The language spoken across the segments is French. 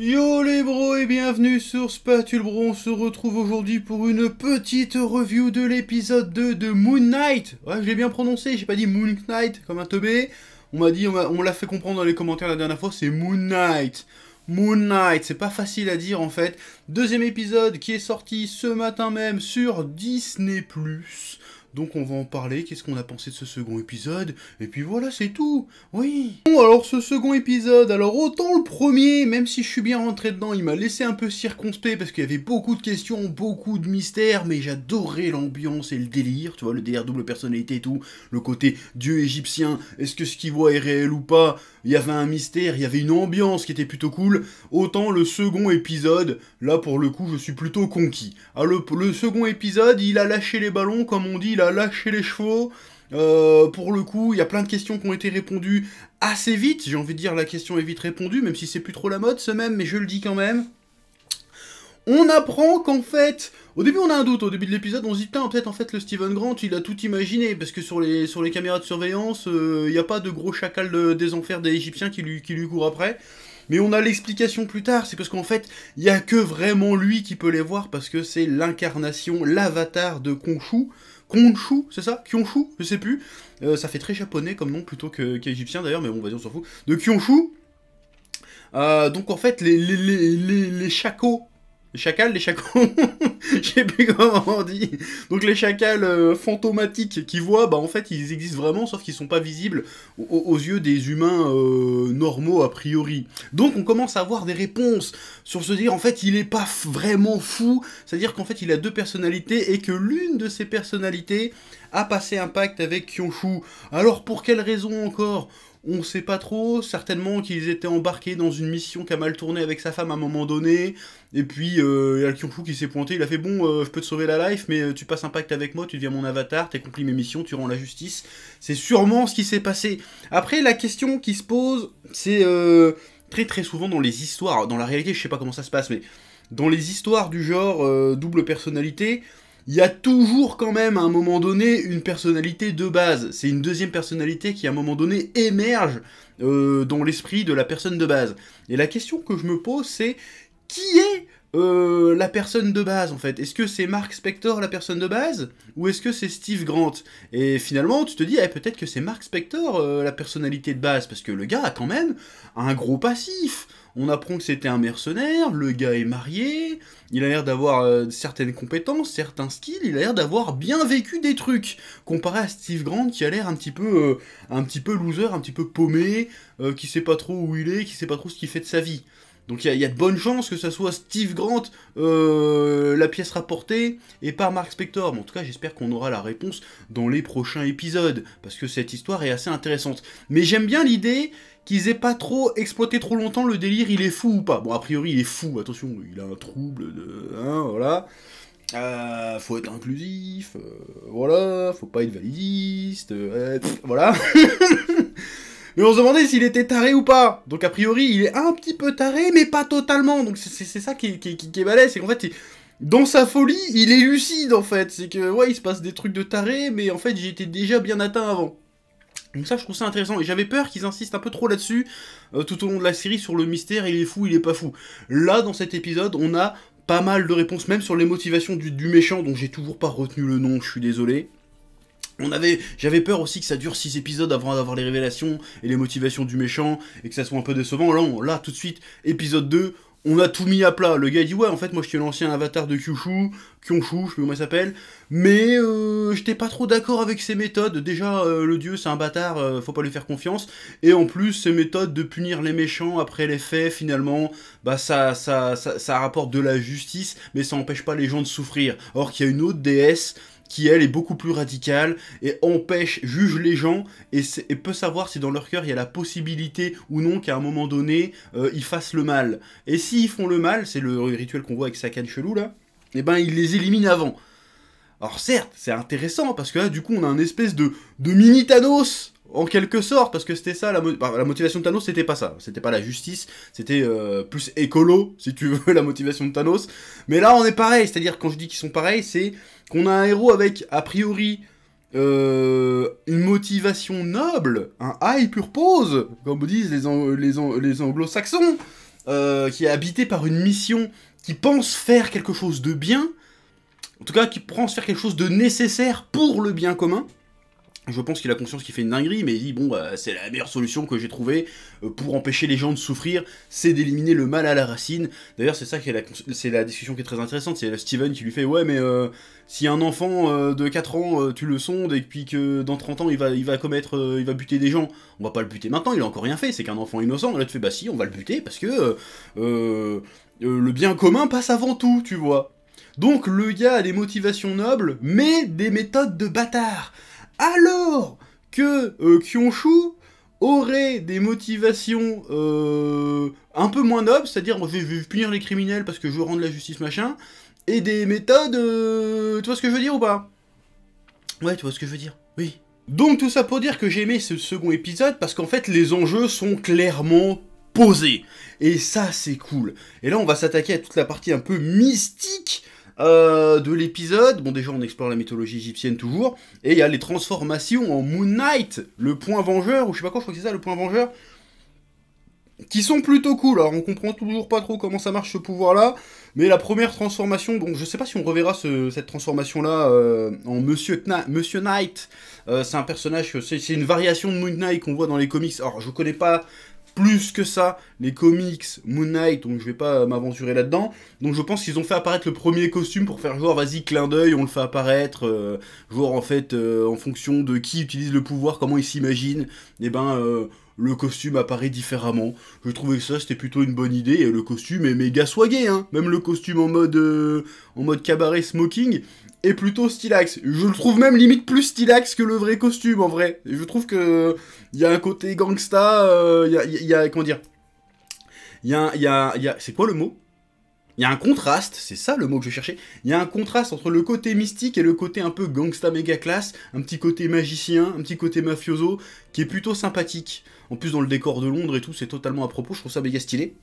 Yo les bros et bienvenue sur Spatule Bro, on se retrouve aujourd'hui pour une petite review de l'épisode 2 de Moon Knight. Ouais, je l'ai bien prononcé, j'ai pas dit Moon Knight comme un teubé. On m'a dit, on l'a fait comprendre dans les commentaires la dernière fois, c'est Moon Knight. Moon Knight, c'est pas facile à dire en fait. Deuxième épisode qui est sorti ce matin même sur Disney ⁇ donc on va en parler, qu'est-ce qu'on a pensé de ce second épisode, et puis voilà, c'est tout, oui Bon, alors ce second épisode, alors autant le premier, même si je suis bien rentré dedans, il m'a laissé un peu circonspect, parce qu'il y avait beaucoup de questions, beaucoup de mystères, mais j'adorais l'ambiance et le délire, tu vois, le délire double personnalité et tout, le côté dieu égyptien, est-ce que ce qu'il voit est réel ou pas il y avait un mystère, il y avait une ambiance qui était plutôt cool, autant le second épisode, là pour le coup je suis plutôt conquis. Ah, le, second épisode, il a lâché les ballons, comme on dit, il a lâché les chevaux. Euh, pour le coup, il y a plein de questions qui ont été répondues assez vite. J'ai envie de dire la question est vite répondue, même si c'est plus trop la mode ce même, mais je le dis quand même. On apprend qu'en fait, au début, on a un doute. Au début de l'épisode, on se dit, peut-être en fait le Steven Grant, il a tout imaginé. Parce que sur les, sur les caméras de surveillance, il euh, n'y a pas de gros chacal des enfers des Égyptiens qui lui, qui lui après. Mais on a l'explication plus tard, c'est parce qu'en fait, il n'y a que vraiment lui qui peut les voir, parce que c'est l'incarnation, l'avatar de Konshu. Konshu, c'est ça Kyonshu, je sais plus. Euh, ça fait très japonais comme nom plutôt qu'égyptien d'ailleurs, mais bon, vas-y, on s'en fout. De Kyonshu. Euh, donc en fait, les, les, les, les, les chacals, les chacons, je sais plus comment on dit. Donc les chacals euh, fantomatiques qui voient, bah en fait ils existent vraiment, sauf qu'ils sont pas visibles aux, yeux des humains euh, normaux a priori. Donc on commence à avoir des réponses sur se dire en fait il est pas vraiment fou, c'est-à-dire qu'en fait il a deux personnalités et que l'une de ces personnalités a passé un pacte avec Kyonshu. Alors pour quelle raison encore on sait pas trop, certainement qu'ils étaient embarqués dans une mission qui a mal tourné avec sa femme à un moment donné, et puis euh, il y a le qui s'est pointé, il a fait bon, euh, je peux te sauver la life, mais euh, tu passes un pacte avec moi, tu deviens mon avatar, tu accomplis mes missions, tu rends la justice. C'est sûrement ce qui s'est passé. Après, la question qui se pose, c'est très très souvent dans les histoires, dans la réalité, je sais pas comment ça se passe, mais dans les histoires du genre double personnalité, il y a toujours quand même à un moment donné une personnalité de base. C'est une deuxième personnalité qui à un moment donné émerge euh, dans l'esprit de la personne de base. Et la question que je me pose c'est qui est euh, la personne de base en fait Est-ce que c'est Mark Spector la personne de base Ou est-ce que c'est Steve Grant Et finalement tu te dis eh, peut-être que c'est Mark Spector euh, la personnalité de base parce que le gars a quand même un gros passif on apprend que c'était un mercenaire, le gars est marié, il a l'air d'avoir euh, certaines compétences, certains skills, il a l'air d'avoir bien vécu des trucs, comparé à Steve Grant qui a l'air un petit peu euh, un petit peu loser, un petit peu paumé, euh, qui sait pas trop où il est, qui sait pas trop ce qu'il fait de sa vie. Donc il y, a de bonnes chances que ça soit Steve Grant, euh, la pièce rapportée, et pas Mark Spector. Mais en tout cas, j'espère qu'on aura la réponse dans les prochains épisodes, parce que cette histoire est assez intéressante. Mais j'aime bien l'idée qu'ils aient pas trop exploité trop longtemps le délire, il est fou ou pas. Bon, a priori, il est fou, attention, il a un trouble de... Hein, voilà. Euh, faut être inclusif, euh, voilà, faut pas être validiste, euh, voilà. Mais on se demandait s'il était taré ou pas. Donc a priori, il est un petit peu taré, mais pas totalement. Donc c'est ça qui, est balèze, c'est qu'en fait, dans sa folie, il est lucide en fait. C'est que ouais, il se passe des trucs de taré, mais en fait, j'étais déjà bien atteint avant. Donc ça, je trouve ça intéressant. Et j'avais peur qu'ils insistent un peu trop là-dessus euh, tout au long de la série sur le mystère, il est fou, il est pas fou. Là, dans cet épisode, on a pas mal de réponses, même sur les motivations du méchant, dont j'ai toujours pas retenu le nom, je suis désolé. On avait, j'avais peur aussi que ça dure six épisodes avant d'avoir les révélations et les motivations du méchant et que ça soit un peu décevant. Là, là tout de suite, épisode 2, on a tout mis à plat. Le gars dit ouais en fait moi je suis l'ancien avatar de Kyushu, Kyonshu, je sais pas comment il s'appelle, mais euh, j'étais pas trop d'accord avec ses méthodes. Déjà euh, le dieu c'est un bâtard, euh, faut pas lui faire confiance. Et en plus ses méthodes de punir les méchants après les faits finalement, bah ça ça, ça, rapporte de la justice, mais ça empêche pas les gens de souffrir. Or qu'il y a une autre déesse qui elle est beaucoup plus radicale et empêche, juge les gens et, peut savoir si dans leur cœur il y a la possibilité ou non qu'à un moment donné euh, ils fassent le mal. Et s'ils font le mal, c'est le rituel qu'on voit avec sa canne Chelou là, et eh ben il les élimine avant. Alors certes, c'est intéressant, parce que là, du coup, on a un espèce de, de mini Thanos, en quelque sorte, parce que c'était ça, la, la, motivation de Thanos, c'était pas ça, c'était pas la justice, c'était euh, plus écolo, si tu veux, la motivation de Thanos. Mais là, on est pareil, c'est-à-dire, quand je dis qu'ils sont pareils, c'est qu'on a un héros avec, a priori, euh, une motivation noble, un high purpose, comme disent les, les, les anglo-saxons, euh, qui est habité par une mission, qui pense faire quelque chose de bien, en tout cas qui se faire quelque chose de nécessaire pour le bien commun. Je pense qu'il a conscience qu'il fait une dinguerie, mais il dit bon, bah, c'est la meilleure solution que j'ai trouvée euh, pour empêcher les gens de souffrir, c'est d'éliminer le mal à la racine. D'ailleurs, c'est ça qui est la, c'est la discussion qui est très intéressante. C'est Steven qui lui fait ouais, mais euh, si un enfant euh, de 4 ans tu le sondes et puis que dans 30 ans il va, il va commettre, il va buter des gens, on va pas le buter maintenant. Il a encore rien fait. C'est qu'un enfant innocent. là, tu fais bah si, on va le buter parce que le bien commun passe avant tout, tu vois. Donc le gars a des motivations nobles, mais des méthodes de bâtard. Alors que euh, aurait des motivations euh, un peu moins nobles, c'est-à-dire je vais punir les criminels parce que je veux rendre la justice machin, et des méthodes... Euh, tu vois ce que je veux dire ou pas Ouais, tu vois ce que je veux dire, oui. Donc tout ça pour dire que j'ai aimé ce second épisode parce qu'en fait les enjeux sont clairement posés. Et ça c'est cool. Et là on va s'attaquer à toute la partie un peu mystique euh, de l'épisode. Bon, déjà, on explore la mythologie égyptienne toujours. Et il y a les transformations en Moon Knight, le point vengeur, ou je sais pas quoi, je crois que c'est ça, le point vengeur. Qui sont plutôt cool. Alors, on comprend toujours pas trop comment ça marche ce pouvoir-là. Mais la première transformation, bon, je sais pas si on reverra cette transformation-là euh, en Monsieur, Knight. Euh, c'est un personnage, c'est une variation de Moon Knight qu'on voit dans les comics. Alors, je connais pas plus que ça les comics, Moon Knight, donc je vais pas euh, m'aventurer là-dedans. Donc je pense qu'ils ont fait apparaître le premier costume pour faire genre vas-y clin d'œil, on le fait apparaître, euh, genre en fait euh, en fonction de qui utilise le pouvoir, comment il s'imagine, et eh ben le costume apparaît différemment. Je trouvais que ça c'était plutôt une bonne idée et le costume est méga swagué, hein. Même le costume en mode en mode cabaret smoking, est plutôt stylax. Je le trouve même limite plus stylax que le vrai costume en vrai. Je trouve que il y a un côté gangsta, euh, il y, a, comment dire, il y a, y a c'est quoi le mot Il y a un contraste, c'est ça le mot que je cherchais. Il y a un contraste entre le côté mystique et le côté un peu gangsta méga classe, un petit côté magicien, un petit côté mafioso, qui est plutôt sympathique. En plus dans le décor de Londres et tout, c'est totalement à propos. Je trouve ça méga stylé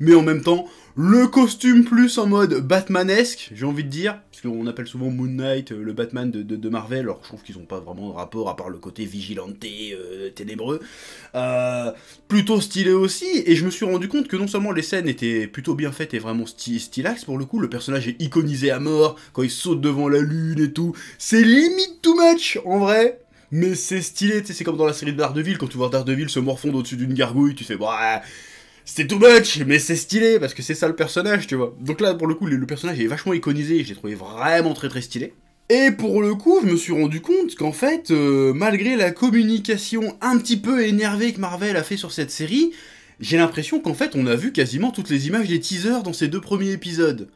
mais en même temps, le costume plus en mode Batmanesque, j'ai envie de dire, parce qu'on appelle souvent Moon Knight euh, le Batman de, Marvel, alors je trouve qu'ils n'ont pas vraiment de rapport à part le côté vigilante, euh, ténébreux, euh, plutôt stylé aussi, et je me suis rendu compte que non seulement les scènes étaient plutôt bien faites et vraiment sty stylax, pour le coup, le personnage est iconisé à mort, quand il saute devant la lune et tout, c'est limite too much en vrai, mais c'est stylé, tu sais, c'est comme dans la série de Daredevil, quand tu vois Daredevil se morfondre au-dessus d'une gargouille, tu fais bah c'était too much, mais c'est stylé, parce que c'est ça le personnage, tu vois. Donc là, pour le coup, le, personnage est vachement iconisé, je l'ai trouvé vraiment très très stylé. Et pour le coup, je me suis rendu compte qu'en fait, euh, malgré la communication un petit peu énervée que Marvel a fait sur cette série, j'ai l'impression qu'en fait, on a vu quasiment toutes les images des teasers dans ces deux premiers épisodes.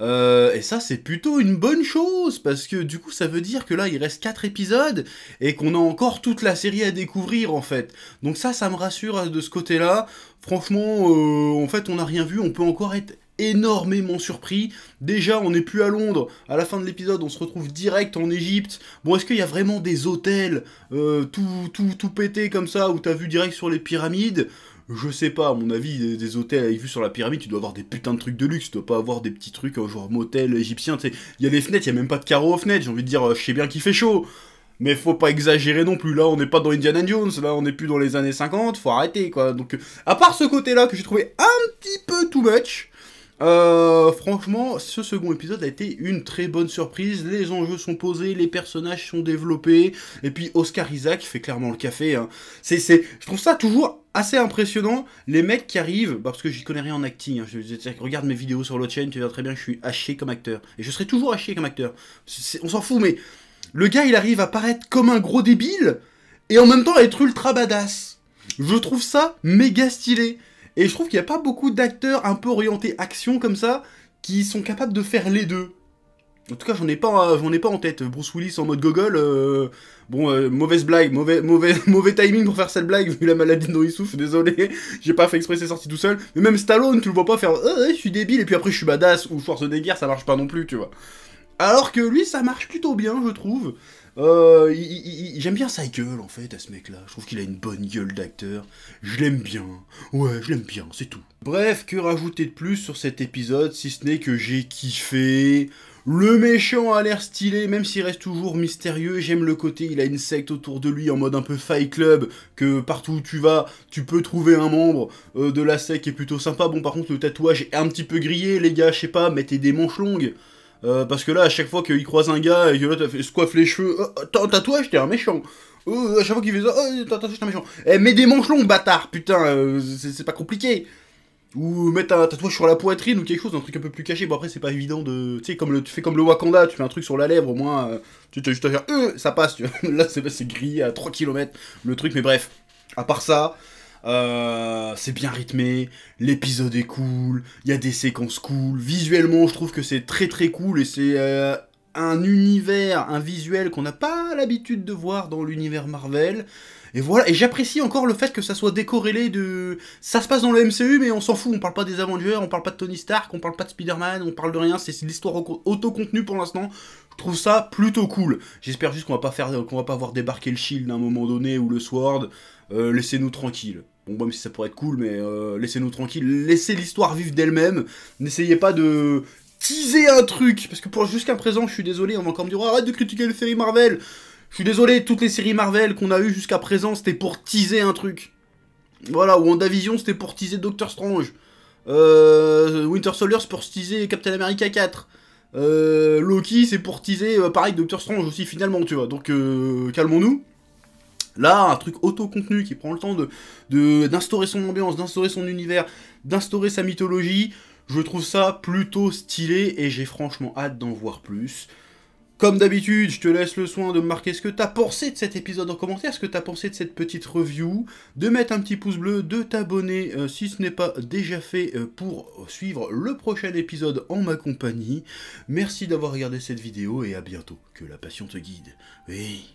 Euh, et ça, c'est plutôt une bonne chose, parce que du coup, ça veut dire que là, il reste 4 épisodes, et qu'on a encore toute la série à découvrir, en fait. Donc ça, ça me rassure euh, de ce côté-là. Franchement, euh, en fait, on n'a rien vu, on peut encore être énormément surpris. Déjà, on n'est plus à Londres. À la fin de l'épisode, on se retrouve direct en Égypte. Bon, est-ce qu'il y a vraiment des hôtels euh, tout, tout, tout pété comme ça où t'as vu direct sur les pyramides je sais pas, à mon avis, des, hôtels avec vue sur la pyramide, tu dois avoir des putains de trucs de luxe, tu dois pas avoir des petits trucs euh, genre motel égyptien, tu sais. Il y a des fenêtres, il y a même pas de carreaux aux fenêtres, j'ai envie de dire, euh, je sais bien qu'il fait chaud. Mais faut pas exagérer non plus. Là, on n'est pas dans Indiana Jones. Là, on n'est plus dans les années 50. Faut arrêter, quoi. Donc, à part ce côté-là que j'ai trouvé un petit peu too much, euh, franchement, ce second épisode a été une très bonne surprise. Les enjeux sont posés, les personnages sont développés, et puis Oscar Isaac fait clairement le café. Hein. C'est, c'est, je trouve ça toujours assez impressionnant. Les mecs qui arrivent, bah, parce que j'y connais rien en acting. Hein. Je, regarde mes vidéos sur l'autre chaîne, tu verras très bien que je suis haché comme acteur, et je serai toujours haché comme acteur. on s'en fout, mais le gars, il arrive à paraître comme un gros débile et en même temps être ultra badass. Je trouve ça méga stylé. Et je trouve qu'il n'y a pas beaucoup d'acteurs un peu orientés action comme ça qui sont capables de faire les deux. En tout cas, j'en ai pas, euh, ai pas en tête. Bruce Willis en mode gogol. Euh, bon, euh, mauvaise blague, mauvais, mauvais, mauvais timing pour faire cette blague vu la maladie de il Désolé, j'ai pas fait exprès, c'est sorti tout seul. Mais même Stallone, tu le vois pas faire, euh, je suis débile et puis après je suis badass ou Force guerres », ça marche pas non plus, tu vois. Alors que lui, ça marche plutôt bien, je trouve. Euh, j'aime bien sa gueule, en fait, à ce mec-là. Je trouve qu'il a une bonne gueule d'acteur. Je l'aime bien. Ouais, je l'aime bien, c'est tout. Bref, que rajouter de plus sur cet épisode, si ce n'est que j'ai kiffé. Le méchant a l'air stylé, même s'il reste toujours mystérieux. J'aime le côté, il a une secte autour de lui en mode un peu Fight Club, que partout où tu vas, tu peux trouver un membre euh, de la secte qui est plutôt sympa. Bon, par contre, le tatouage est un petit peu grillé, les gars, je sais pas, mettez des manches longues. Euh, parce que là, à chaque fois qu'il croise un gars et que l'autre se coiffe les cheveux, oh, t'as un tatouage, t'es un méchant. Euh à chaque fois qu'il fait ça, oh, t'as un tatouage, t'es un méchant. Eh, mets des manches longues, bâtard, putain, euh, c'est pas compliqué. Ou mettre un tatouage sur la poitrine ou quelque chose, un truc un peu plus caché. Bon, après, c'est pas évident de. Tu sais, comme le, tu fais comme le Wakanda, tu fais un truc sur la lèvre, au moins, euh, tu as juste à faire, ça passe, tu vois. Là, c'est gris à 3 km le truc, mais bref. À part ça, euh, c'est bien rythmé, l'épisode est cool, il y a des séquences cool. Visuellement, je trouve que c'est très très cool et c'est euh, un univers, un visuel qu'on n'a pas l'habitude de voir dans l'univers Marvel. Et voilà, et j'apprécie encore le fait que ça soit décorrélé de. Ça se passe dans le MCU, mais on s'en fout, on parle pas des Avengers, on parle pas de Tony Stark, on parle pas de Spider-Man, on parle de rien, c'est l'histoire auto-contenue pour l'instant. Je trouve ça plutôt cool. J'espère juste qu'on va pas faire, qu'on va pas voir débarquer le shield à un moment donné ou le sword. Euh, laissez-nous tranquilles. Bon, même si ça pourrait être cool, mais euh, laissez-nous tranquille, laissez l'histoire vivre d'elle-même. N'essayez pas de teaser un truc, parce que pour jusqu'à présent, je suis désolé, on va encore me dire oh, arrête de critiquer les séries Marvel. Je suis désolé, toutes les séries Marvel qu'on a eues jusqu'à présent, c'était pour teaser un truc. Voilà, WandaVision, c'était pour teaser Doctor Strange. Euh, Winter Soldier, c'est pour teaser Captain America 4. Euh, Loki, c'est pour teaser, pareil, Doctor Strange aussi, finalement, tu vois. Donc, calmons-nous. Là, un truc auto-contenu qui prend le temps d'instaurer son ambiance, d'instaurer son univers, d'instaurer sa mythologie, je trouve ça plutôt stylé et j'ai franchement hâte d'en voir plus. Comme d'habitude, je te laisse le soin de me marquer ce que t'as pensé de cet épisode en commentaire, ce que t'as pensé de cette petite review, de mettre un petit pouce bleu, de t'abonner euh, si ce n'est pas déjà fait euh, pour suivre le prochain épisode en ma compagnie. Merci d'avoir regardé cette vidéo et à bientôt, que la passion te guide. Oui.